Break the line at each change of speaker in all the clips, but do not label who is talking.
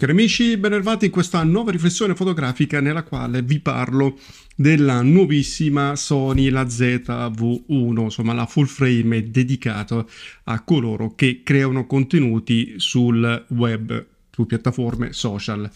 Cari amici, benvenuti in questa nuova riflessione fotografica nella quale vi parlo della nuovissima Sony la ZV1, insomma la full frame dedicata a coloro che creano contenuti sul web, su piattaforme social.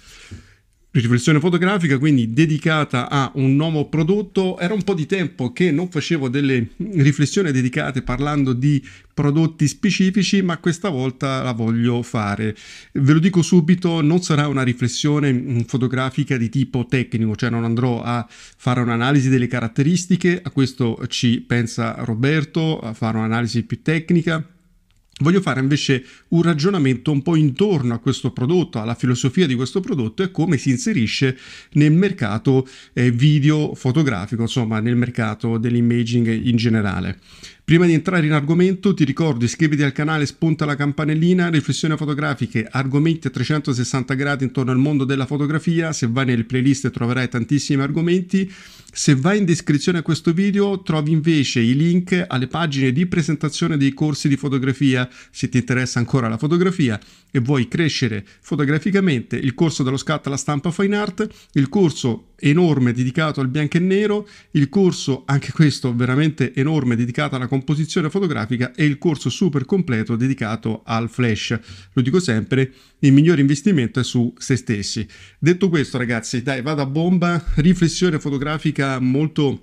Riflessione fotografica, quindi dedicata a un nuovo prodotto. Era un po' di tempo che non facevo delle riflessioni dedicate parlando di prodotti specifici, ma questa volta la voglio fare. Ve lo dico subito, non sarà una riflessione mm, fotografica di tipo tecnico, cioè non andrò a fare un'analisi delle caratteristiche, a questo ci pensa Roberto, a fare un'analisi più tecnica Voglio fare invece un ragionamento un po' intorno a questo prodotto, alla filosofia di questo prodotto e come si inserisce nel mercato eh, video fotografico, insomma nel mercato dell'imaging in generale. Prima di entrare in argomento ti ricordo iscriviti al canale Spunta la campanellina, riflessioni fotografiche, argomenti a 360 gradi intorno al mondo della fotografia, se vai nelle playlist troverai tantissimi argomenti, se vai in descrizione a questo video trovi invece i link alle pagine di presentazione dei corsi di fotografia se ti interessa ancora la fotografia e vuoi crescere fotograficamente, il corso dallo scatto alla stampa fine art, il corso enorme dedicato al bianco e nero, il corso, anche questo veramente enorme, dedicato alla composizione fotografica e il corso super completo dedicato al flash. Lo dico sempre, il migliore investimento è su se stessi. Detto questo ragazzi, dai, vado a bomba, riflessione fotografica molto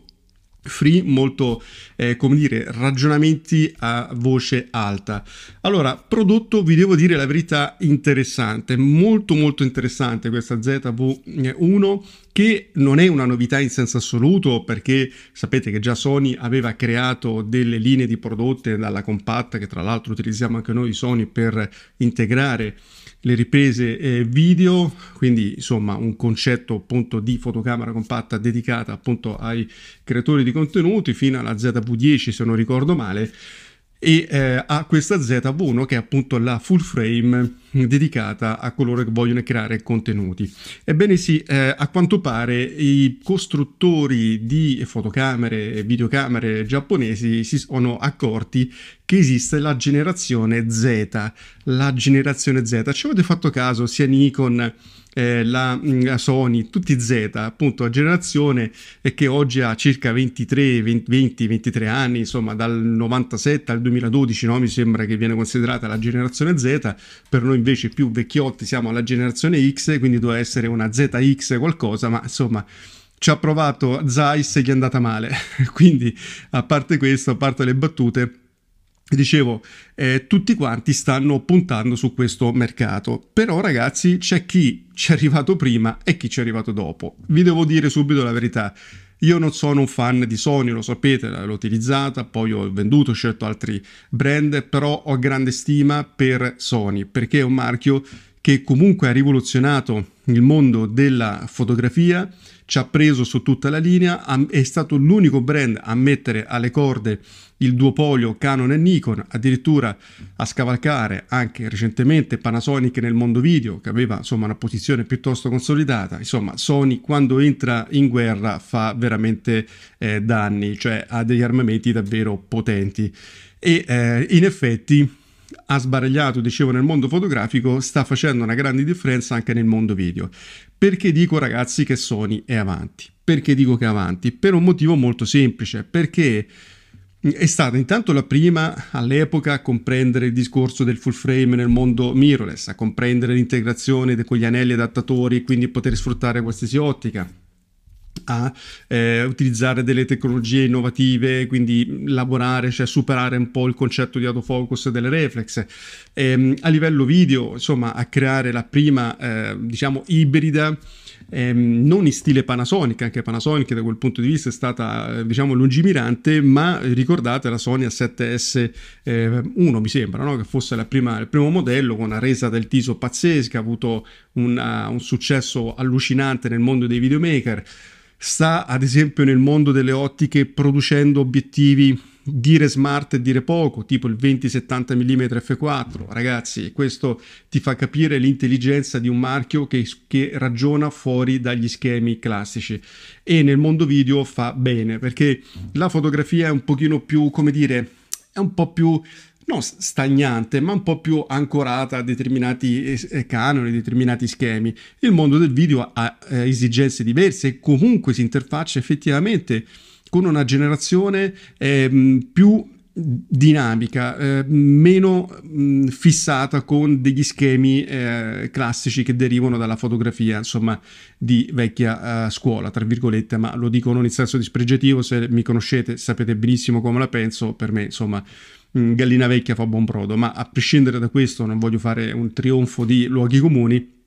free, molto, eh, come dire, ragionamenti a voce alta. Allora, prodotto, vi devo dire la verità, interessante, molto molto interessante questa ZV1 che non è una novità in senso assoluto perché sapete che già Sony aveva creato delle linee di prodotti dalla compatta che tra l'altro utilizziamo anche noi Sony per integrare le riprese eh, video, quindi insomma un concetto appunto di fotocamera compatta dedicata appunto ai creatori di contenuti fino alla ZV10 se non ricordo male e eh, ha questa ZV1 che è appunto la full frame dedicata a coloro che vogliono creare contenuti. Ebbene sì, eh, a quanto pare i costruttori di fotocamere e videocamere giapponesi si sono accorti che esiste la generazione Z, la generazione Z. Ci avete fatto caso sia Nikon eh, la, mm, la, Sony, tutti Z, appunto la generazione che oggi ha circa 23, 20, 23 anni, insomma dal 97 al 2012 no? mi sembra che viene considerata la generazione Z, per noi invece più vecchiotti siamo alla generazione X, quindi doveva essere una ZX qualcosa, ma insomma ci ha provato Zeiss e gli è andata male, quindi a parte questo, a parte le battute dicevo, eh, tutti quanti stanno puntando su questo mercato. Però, ragazzi, c'è chi ci è arrivato prima e chi ci è arrivato dopo. Vi devo dire subito la verità. Io non sono un fan di Sony, lo sapete, l'ho utilizzata, poi ho venduto, ho scelto altri brand, però ho grande stima per Sony, perché è un marchio che comunque ha rivoluzionato il mondo della fotografia, ci ha preso su tutta la linea, è stato l'unico brand a mettere alle corde il duopolio Canon e Nikon, addirittura a scavalcare anche recentemente Panasonic nel mondo video, che aveva insomma una posizione piuttosto consolidata. Insomma, Sony quando entra in guerra fa veramente eh, danni, cioè ha degli armamenti davvero potenti. E eh, in effetti ha sbaragliato, dicevo, nel mondo fotografico, sta facendo una grande differenza anche nel mondo video. Perché dico ragazzi che Sony è avanti? Perché dico che è avanti? Per un motivo molto semplice, perché è stata intanto la prima all'epoca a comprendere il discorso del full frame nel mondo mirrorless, a comprendere l'integrazione con gli anelli adattatori e quindi poter sfruttare qualsiasi ottica a eh, utilizzare delle tecnologie innovative, quindi lavorare, cioè superare un po' il concetto di autofocus e delle reflex. E, ehm, a livello video, insomma, a creare la prima, eh, diciamo, ibrida ehm, non in stile Panasonic, anche Panasonic da quel punto di vista è stata eh, diciamo lungimirante, ma ricordate la Sony A7S1 eh, mi sembra, no? che fosse prima, il primo modello con una resa del tiso pazzesca, ha avuto una, un successo allucinante nel mondo dei videomaker, sta ad esempio nel mondo delle ottiche producendo obiettivi dire smart e dire poco, tipo il 2070 mm f4. Ragazzi, questo ti fa capire l'intelligenza di un marchio che, che, ragiona fuori dagli schemi classici e nel mondo video fa bene perché la fotografia è un pochino più, come dire, è un po' più non stagnante, ma un po' più ancorata a determinati eh, canoni, determinati schemi. Il mondo del video ha eh, esigenze diverse e comunque si interfaccia effettivamente con una generazione eh, più dinamica, eh, meno mh, fissata con degli schemi eh, classici che derivano dalla fotografia, insomma, di vecchia eh, scuola, tra virgolette, ma lo dico non in senso dispregiativo, se mi conoscete sapete benissimo come la penso, per me, insomma, mh, gallina vecchia fa buon brodo, ma a prescindere da questo non voglio fare un trionfo di luoghi comuni,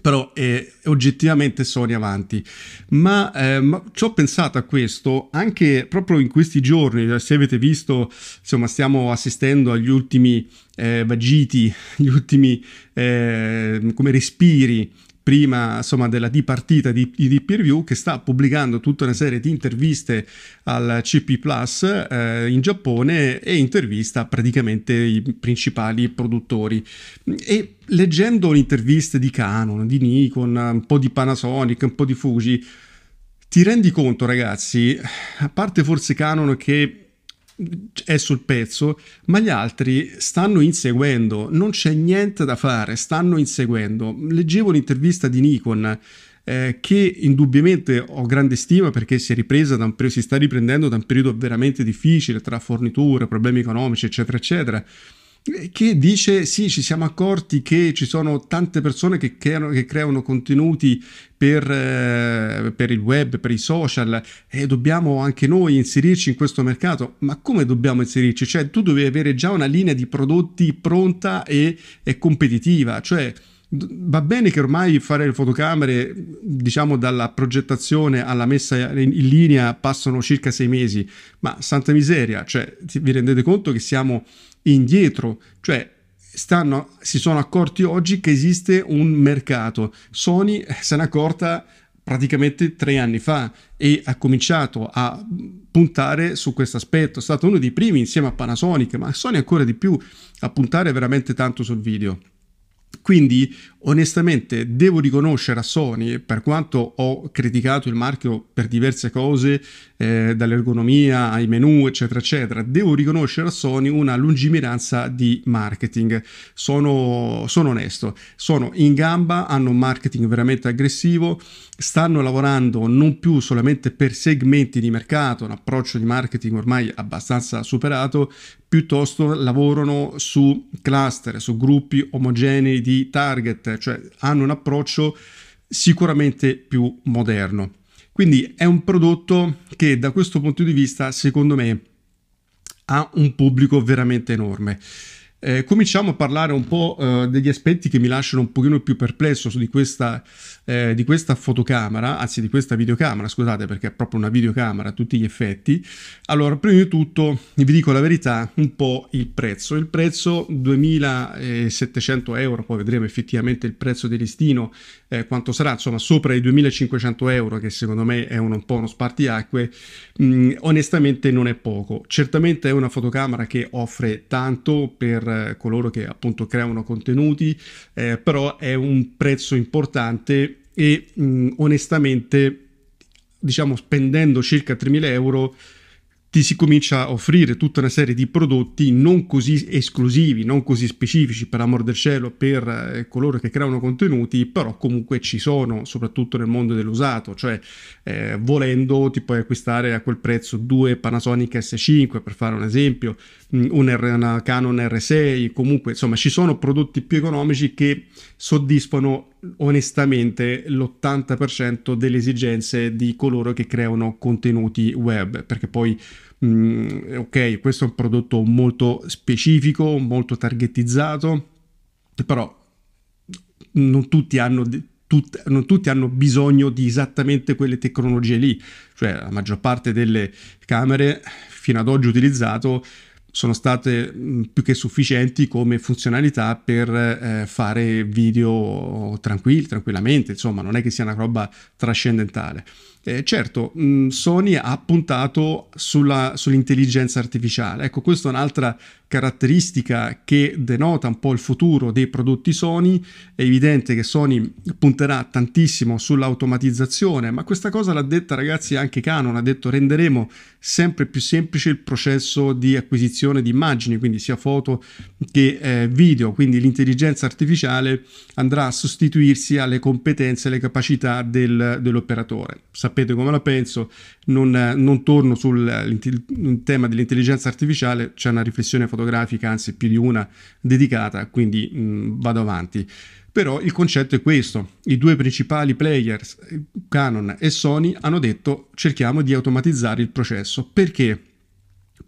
però eh, oggettivamente Sony avanti. Ma, eh, ma, ci ho pensato a questo anche proprio in questi giorni, eh, se avete visto, insomma, stiamo assistendo agli ultimi eh, vagiti, gli ultimi eh, come respiri prima insomma, della dipartita di, di Deep Review, che sta pubblicando tutta una serie di interviste al CP Plus eh, in Giappone e intervista praticamente i principali produttori. E leggendo le interviste di Canon, di Nikon, un po' di Panasonic, un po' di Fuji, ti rendi conto, ragazzi, a parte forse Canon che è sul pezzo, ma gli altri stanno inseguendo, non c'è niente da fare, stanno inseguendo. Leggevo l'intervista di Nikon eh, che indubbiamente ho grande stima perché si è ripresa da un periodo, si sta riprendendo da un periodo veramente difficile tra forniture, problemi economici, eccetera, eccetera che dice sì, ci siamo accorti che ci sono tante persone che creano, che creano contenuti per, eh, per, il web, per i social e dobbiamo anche noi inserirci in questo mercato. Ma come dobbiamo inserirci? Cioè tu devi avere già una linea di prodotti pronta e, e competitiva, cioè va bene che ormai fare le fotocamere, diciamo dalla progettazione alla messa in linea passano circa sei mesi, ma santa miseria, cioè vi rendete conto che siamo indietro, cioè stanno, si sono accorti oggi che esiste un mercato. Sony eh, se n'è accorta praticamente tre anni fa e ha cominciato a puntare su questo aspetto. È stato uno dei primi insieme a Panasonic, ma Sony ancora di più a puntare veramente tanto sul video. Quindi Onestamente devo riconoscere a Sony, per quanto ho criticato il marchio per diverse cose, eh, dall'ergonomia ai menu, eccetera, eccetera, devo riconoscere a Sony una lungimiranza di marketing. Sono, sono onesto, sono in gamba, hanno un marketing veramente aggressivo, stanno lavorando non più solamente per segmenti di mercato, un approccio di marketing ormai abbastanza superato, piuttosto lavorano su cluster, su gruppi omogenei di target Twitter, cioè hanno un approccio sicuramente più moderno. Quindi è un prodotto che da questo punto di vista, secondo me, ha un pubblico veramente enorme. Eh, cominciamo a parlare un po' eh, degli aspetti che mi lasciano un pochino più perplesso di questa, eh, di questa, fotocamera, anzi di questa videocamera, scusate perché è proprio una videocamera a tutti gli effetti. Allora, prima di tutto vi dico la verità, un po' il prezzo. Il prezzo 2700 eh, euro, poi vedremo effettivamente il prezzo di listino eh, quanto sarà, insomma, sopra i 2500 euro, che secondo me è un, un po' uno spartiacque, mh, onestamente non è poco. Certamente è una fotocamera che offre tanto per eh, coloro che appunto creano contenuti, eh, però è un prezzo importante e mh, onestamente, diciamo, spendendo circa 3000 euro ti si comincia a offrire tutta una serie di prodotti non così esclusivi, non così specifici per amor del cielo per eh, coloro che creano contenuti, però comunque ci sono, soprattutto nel mondo dell'usato, cioè eh, volendo ti puoi acquistare a quel prezzo due Panasonic S5 per fare un esempio, Mm, un una Canon R6, comunque insomma ci sono prodotti più economici che soddisfano onestamente l'80% delle esigenze di coloro che creano contenuti web, perché poi mh, mm, ok, questo è un prodotto molto specifico, molto targetizzato, però non tutti hanno de- Tut, non tutti hanno bisogno di esattamente quelle tecnologie lì, cioè la maggior parte delle camere fino ad oggi utilizzato sono state mm, più che sufficienti come funzionalità per eh, fare video tranquilli, tranquillamente, insomma non è che sia una roba trascendentale. Eh, certo, mh, mm, Sony ha puntato sulla, sull'intelligenza artificiale. Ecco, questa è un'altra caratteristica che denota un po' il futuro dei prodotti Sony. È evidente che Sony punterà tantissimo sull'automatizzazione, ma questa cosa l'ha detta ragazzi anche Canon, ha detto renderemo sempre più semplice il processo di acquisizione di immagini, quindi sia foto che eh, video, quindi l'intelligenza artificiale andrà a sostituirsi alle competenze e alle capacità del, dell'operatore. Sapete sapete come la penso, non, non torno sul tema dell'intelligenza artificiale, c'è una riflessione fotografica, anzi più di una, dedicata, quindi mh, mm, vado avanti. Però il concetto è questo, i due principali players, Canon e Sony, hanno detto cerchiamo di automatizzare il processo. Perché?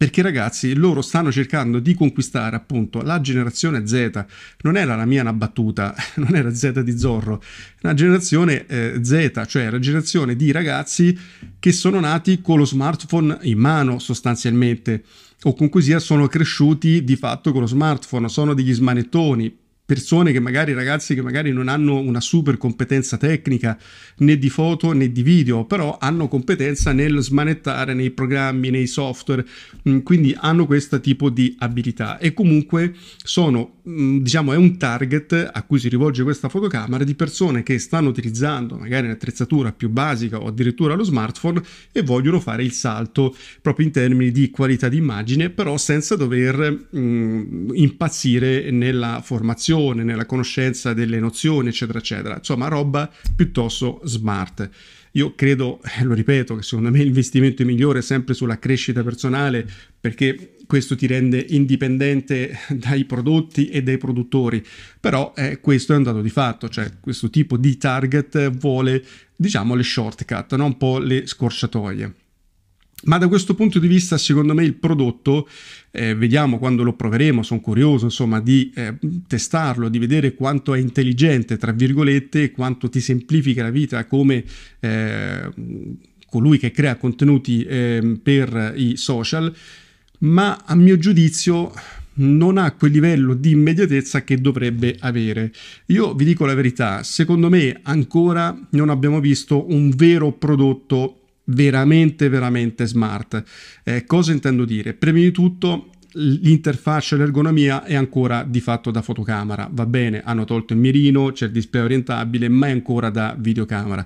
perché ragazzi loro stanno cercando di conquistare appunto la generazione Z, non era la mia una battuta, non era Z di Zorro, la generazione eh, Z, cioè la generazione di ragazzi che sono nati con lo smartphone in mano sostanzialmente o con cui sia sono cresciuti di fatto con lo smartphone, sono degli smanettoni, persone che magari, ragazzi che magari non hanno una super competenza tecnica né di foto né di video, però hanno competenza nel smanettare nei programmi, nei software, mm, quindi hanno questo tipo di abilità e comunque sono Mm, diciamo, è un target a cui si rivolge questa fotocamera di persone che stanno utilizzando magari un'attrezzatura più basica o addirittura lo smartphone e vogliono fare il salto proprio in termini di qualità di immagine, però senza dover mh, mm, impazzire nella formazione, nella conoscenza delle nozioni, eccetera, eccetera. Insomma, roba piuttosto smart. Io credo, eh, lo ripeto, che secondo me l'investimento è migliore sempre sulla crescita personale, perché questo ti rende indipendente dai prodotti e dai produttori, però eh, questo è un dato di fatto, cioè questo tipo di target vuole, diciamo, le shortcut, no? un po' le scorciatoie. Ma da questo punto di vista, secondo me, il prodotto, eh, vediamo quando lo proveremo, sono curioso, insomma, di eh, testarlo, di vedere quanto è intelligente, tra virgolette, quanto ti semplifica la vita come eh, colui che crea contenuti ehm, per i social ma a mio giudizio non ha quel livello di immediatezza che dovrebbe avere. Io vi dico la verità, secondo me ancora non abbiamo visto un vero prodotto veramente veramente smart. Eh, cosa intendo dire? Prima di tutto l'interfaccia e l'ergonomia è ancora di fatto da fotocamera. Va bene, hanno tolto il mirino, c'è il display orientabile, ma è ancora da videocamera.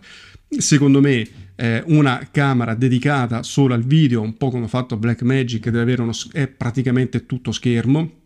Secondo me eh, una camera dedicata solo al video, un po' come ha fatto Blackmagic, deve avere uno, è praticamente tutto schermo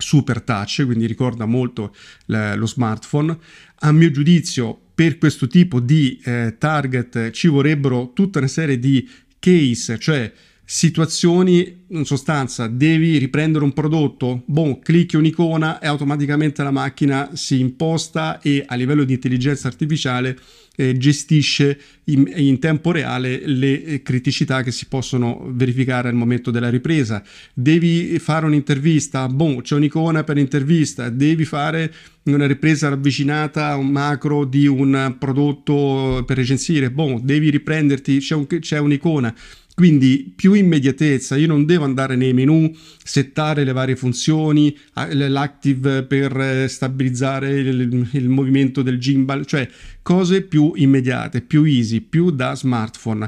super touch, quindi ricorda molto l- lo smartphone. A mio giudizio, per questo tipo di eh, target ci vorrebbero tutta una serie di case, cioè situazioni in sostanza devi riprendere un prodotto, boh, clicchi un'icona e automaticamente la macchina si imposta e a livello di intelligenza artificiale eh, gestisce in, in, tempo reale le eh, criticità che si possono verificare al momento della ripresa. Devi fare un'intervista, boh, c'è un'icona per intervista, devi fare una ripresa ravvicinata a un macro di un prodotto per recensire, boh, devi riprenderti, c'è, un, c'è un'icona quindi più immediatezza, io non devo andare nei menu, settare le varie funzioni, l'active per eh, stabilizzare il, il movimento del gimbal, cioè cose più immediate, più easy, più da smartphone.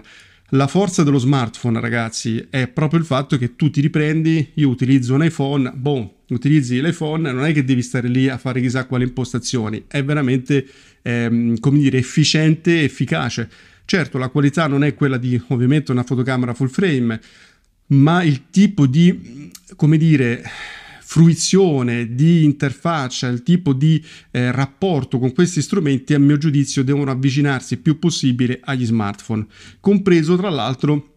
La forza dello smartphone, ragazzi, è proprio il fatto che tu ti riprendi, io utilizzo un iPhone, boh, utilizzi l'iPhone, non è che devi stare lì a fare chissà quale impostazioni, è veramente, ehm, come dire, efficiente, efficace Certo, la qualità non è quella di ovviamente una fotocamera full frame, ma il tipo di, come dire, fruizione, di interfaccia, il tipo di eh, rapporto con questi strumenti, a mio giudizio, devono avvicinarsi il più possibile agli smartphone, compreso tra l'altro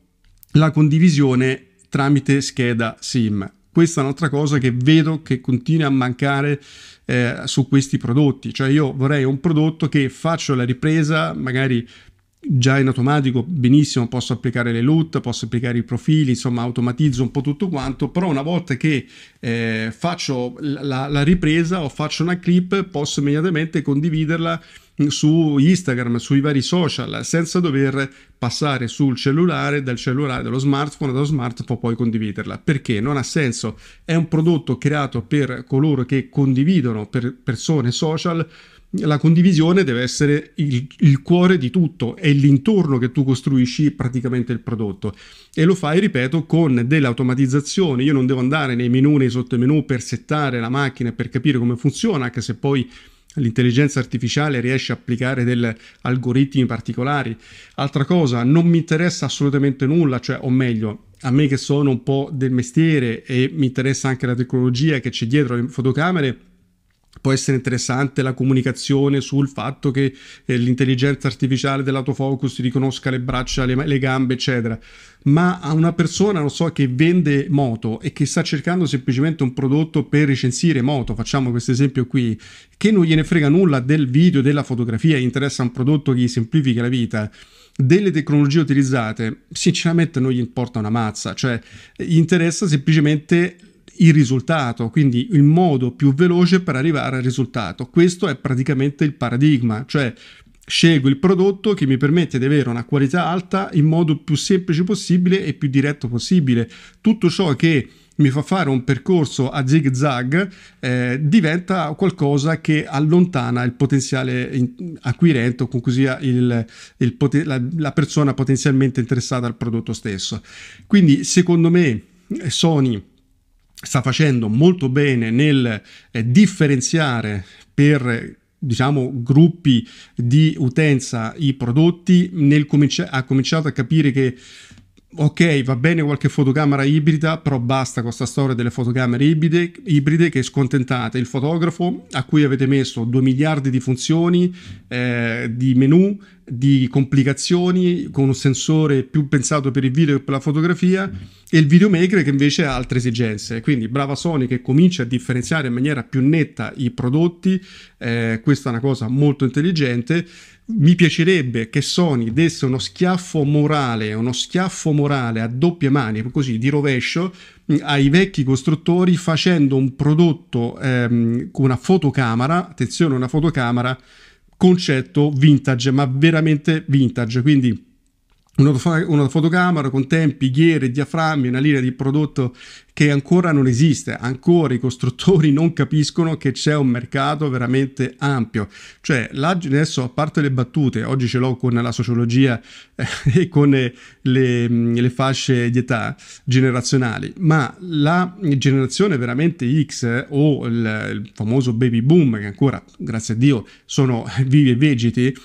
la condivisione tramite scheda SIM. Questa è un'altra cosa che vedo che continua a mancare eh, su questi prodotti, cioè io vorrei un prodotto che faccio la ripresa magari già in automatico benissimo posso applicare le LUT, posso applicare i profili, insomma automatizzo un po' tutto quanto, però una volta che eh, faccio la, la, ripresa o faccio una clip posso immediatamente condividerla su Instagram, sui vari social, senza dover passare sul cellulare, dal cellulare, dallo smartphone, dallo smartphone poi condividerla. Perché non ha senso, è un prodotto creato per coloro che condividono, per persone social, la condivisione deve essere il, il, cuore di tutto, è l'intorno che tu costruisci praticamente il prodotto e lo fai, ripeto, con delle automatizzazioni. Io non devo andare nei menu, nei sottomenu per settare la macchina per capire come funziona, anche se poi l'intelligenza artificiale riesce a applicare degli algoritmi particolari. Altra cosa, non mi interessa assolutamente nulla, cioè, o meglio, a me che sono un po' del mestiere e mi interessa anche la tecnologia che c'è dietro le fotocamere può essere interessante la comunicazione sul fatto che eh, l'intelligenza artificiale dell'autofocus riconosca le braccia, le, le gambe, eccetera. Ma a una persona, non so, che vende moto e che sta cercando semplicemente un prodotto per recensire moto, facciamo questo esempio qui, che non gliene frega nulla del video, della fotografia, interessa un prodotto che gli semplifica la vita delle tecnologie utilizzate, sinceramente non gli importa una mazza, cioè gli interessa semplicemente il risultato, quindi il modo più veloce per arrivare al risultato. Questo è praticamente il paradigma, cioè scelgo il prodotto che mi permette di avere una qualità alta in modo più semplice possibile e più diretto possibile. Tutto ciò che mi fa fare un percorso a zig zag eh, diventa qualcosa che allontana il potenziale acquirente o comunque sia il, il poten- la, la persona potenzialmente interessata al prodotto stesso. Quindi secondo me eh, Sony sta facendo molto bene nel eh, differenziare per diciamo, gruppi di utenza i prodotti, nel cominci- ha cominciato a capire che ok, va bene qualche fotocamera ibrida, però basta con questa storia delle fotocamere ibride, ibride, che scontentate il fotografo a cui avete messo 2 miliardi di funzioni, eh, di menu, di complicazioni, con un sensore più pensato per il video che per la fotografia, e il videomaker che invece ha altre esigenze. Quindi brava Sony che comincia a differenziare in maniera più netta i prodotti, eh, questa è una cosa molto intelligente mi piacerebbe che Sony desse uno schiaffo morale, uno schiaffo morale a doppie mani, così di rovescio, mm, ai vecchi costruttori facendo un prodotto ehm, con una fotocamera, attenzione una fotocamera, concetto vintage, ma veramente vintage, quindi una fotocamera con tempi, ghiere, diaframmi, una linea di prodotto che ancora non esiste, ancora i costruttori non capiscono che c'è un mercato veramente ampio. Cioè, adesso a parte le battute, oggi ce l'ho con la sociologia eh, e con le, le, le, fasce di età generazionali, ma la generazione veramente X eh, o il, il famoso baby boom, che ancora, grazie a Dio, sono vivi e vegeti,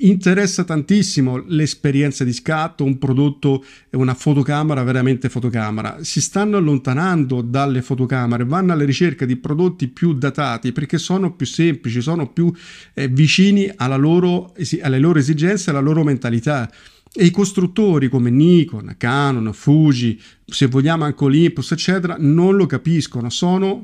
interessa tantissimo l'esperienza di scatto, un prodotto, una fotocamera, veramente fotocamera. Si stanno allontanando dalle fotocamere, vanno alla ricerca di prodotti più datati perché sono più semplici, sono più eh, vicini loro, alle loro esigenze, alla loro mentalità. E i costruttori come Nikon, Canon, Fuji, se vogliamo anche Olympus, eccetera, non lo capiscono, sono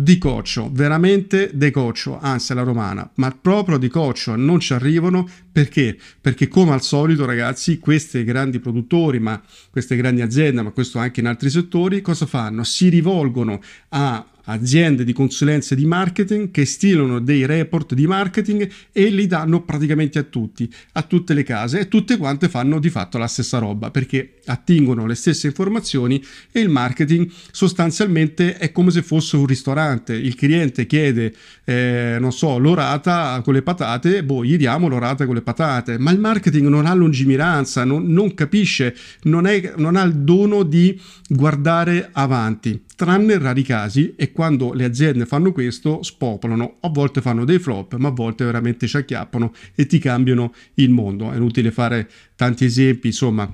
di coccio, veramente de coccio, anzi la romana, ma proprio di coccio non ci arrivano perché? Perché come al solito ragazzi, questi grandi produttori, ma queste grandi aziende, ma questo anche in altri settori, cosa fanno? Si rivolgono a aziende di consulenze di marketing che stilano dei report di marketing e li danno praticamente a tutti, a tutte le case e tutte quante fanno di fatto la stessa roba perché attingono le stesse informazioni e il marketing sostanzialmente è come se fosse un ristorante. Il cliente chiede, eh, non so, l'orata con le patate, boh, gli diamo l'orata con le patate patate, ma il marketing non ha lungimiranza, non, non capisce, non, è, non ha il dono di guardare avanti, tranne rari casi e quando le aziende fanno questo spopolano, a volte fanno dei flop, ma a volte veramente ci acchiappano e ti cambiano il mondo. È inutile fare tanti esempi, insomma,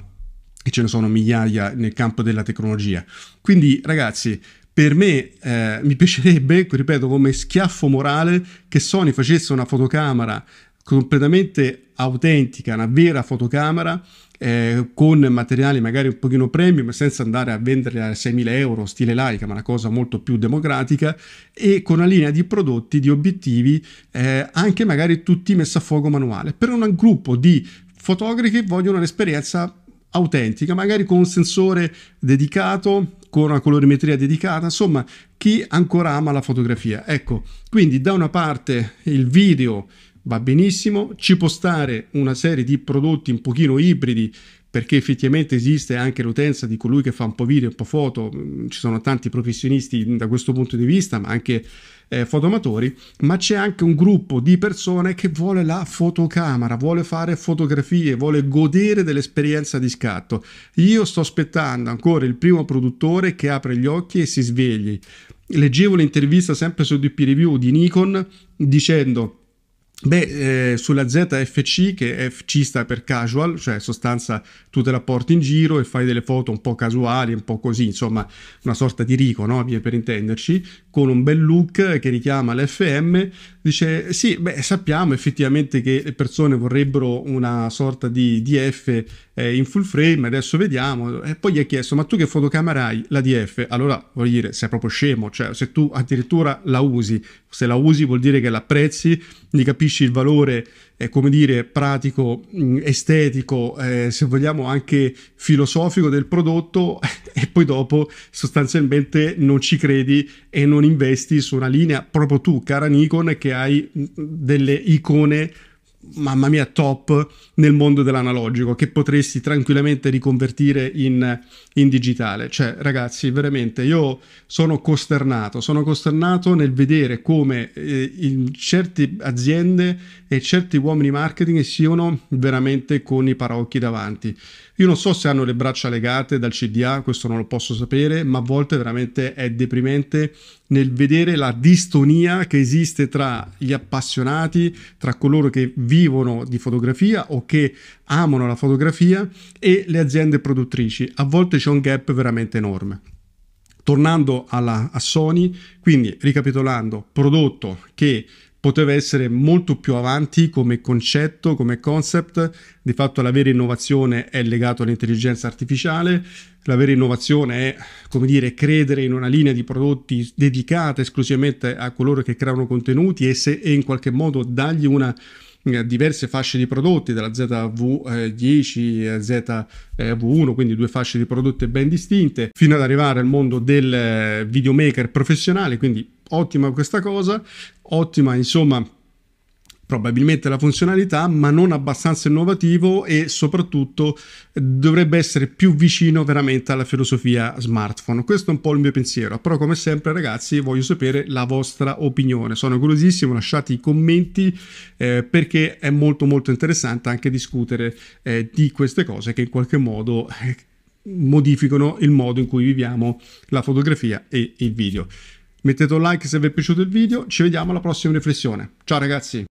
che ce ne sono migliaia nel campo della tecnologia. Quindi ragazzi, per me eh, mi piacerebbe, ripeto, come schiaffo morale che Sony facesse una fotocamera completamente autentica, una vera fotocamera eh, con materiali magari un pochino premium senza andare a vendere a 6.000 euro stile laica ma una cosa molto più democratica e con una linea di prodotti, di obiettivi eh, anche magari tutti messi a fuoco manuale per un gruppo di fotografi che vogliono un'esperienza autentica magari con un sensore dedicato con una colorimetria dedicata, insomma, chi ancora ama la fotografia. Ecco, quindi da una parte il video va benissimo, ci può stare una serie di prodotti un pochino ibridi perché effettivamente esiste anche l'utenza di colui che fa un po' video, un po' foto, mm, ci sono tanti professionisti da questo punto di vista, ma anche eh, fotomatori, ma c'è anche un gruppo di persone che vuole la fotocamera, vuole fare fotografie, vuole godere dell'esperienza di scatto. Io sto aspettando ancora il primo produttore che apre gli occhi e si svegli. Leggevo l'intervista sempre su DP Review di Nikon dicendo Beh, eh, sulla ZFC, che FC sta per casual, cioè sostanza tu te la porti in giro e fai delle foto un po' casuali, un po' così, insomma, una sorta di rico, no? per intenderci, con un bel look che richiama l'FM, dice sì, beh, sappiamo effettivamente che le persone vorrebbero una sorta di DF eh, in full frame, adesso vediamo, e poi gli ha chiesto, ma tu che fotocamera hai? La DF, allora vuol dire, sei proprio scemo, cioè se tu addirittura la usi, se la usi vuol dire che la l'apprezzi, mi capisci? capisci il valore, eh, come dire, pratico, mh, mm, estetico, eh, se vogliamo anche filosofico del prodotto e poi dopo sostanzialmente non ci credi e non investi su una linea proprio tu, cara Nikon, che hai mm, delle icone mamma mia, top nel mondo dell'analogico che potresti tranquillamente riconvertire in, in, digitale. Cioè, ragazzi, veramente io sono costernato, sono costernato nel vedere come eh, in certe aziende e certi uomini marketing siano veramente con i paraocchi davanti. Io non so se hanno le braccia legate dal CDA, questo non lo posso sapere, ma a volte veramente è deprimente nel vedere la distonia che esiste tra gli appassionati, tra coloro che vivono di fotografia o che amano la fotografia e le aziende produttrici. A volte c'è un gap veramente enorme. Tornando alla, a Sony, quindi ricapitolando, prodotto che poteva essere molto più avanti come concetto, come concept. Di fatto la vera innovazione è legata all'intelligenza artificiale, la vera innovazione è, come dire, credere in una linea di prodotti dedicata esclusivamente a coloro che creano contenuti e, se, e in qualche modo dargli una eh, diverse fasce di prodotti, dalla ZV10, eh, eh, ZV1, quindi due fasce di prodotti ben distinte, fino ad arrivare al mondo del videomaker professionale, quindi ottima questa cosa, ottima insomma probabilmente la funzionalità, ma non abbastanza innovativo e soprattutto dovrebbe essere più vicino veramente alla filosofia smartphone. Questo è un po' il mio pensiero, però come sempre ragazzi voglio sapere la vostra opinione, sono curiosissimo, lasciate i commenti eh, perché è molto molto interessante anche discutere eh, di queste cose che in qualche modo... Eh, modificano il modo in cui viviamo la fotografia e il video mettete un like se vi è piaciuto il video, ci vediamo alla prossima riflessione. Ciao ragazzi!